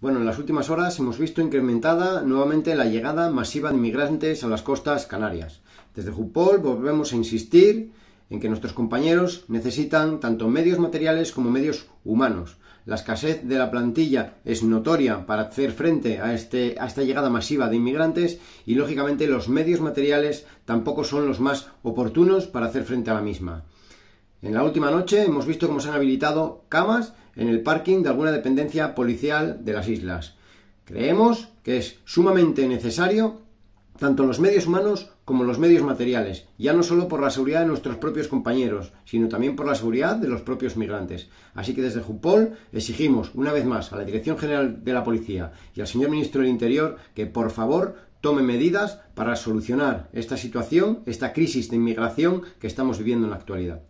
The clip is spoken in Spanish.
Bueno, en las últimas horas hemos visto incrementada nuevamente la llegada masiva de inmigrantes a las costas canarias. Desde Jupol volvemos a insistir en que nuestros compañeros necesitan tanto medios materiales como medios humanos. La escasez de la plantilla es notoria para hacer frente a, este, a esta llegada masiva de inmigrantes y, lógicamente, los medios materiales tampoco son los más oportunos para hacer frente a la misma. En la última noche hemos visto cómo se han habilitado camas en el parking de alguna dependencia policial de las islas. Creemos que es sumamente necesario tanto los medios humanos como los medios materiales, ya no solo por la seguridad de nuestros propios compañeros, sino también por la seguridad de los propios migrantes. Así que desde Jupol exigimos una vez más a la Dirección General de la Policía y al señor Ministro del Interior que por favor tome medidas para solucionar esta situación, esta crisis de inmigración que estamos viviendo en la actualidad.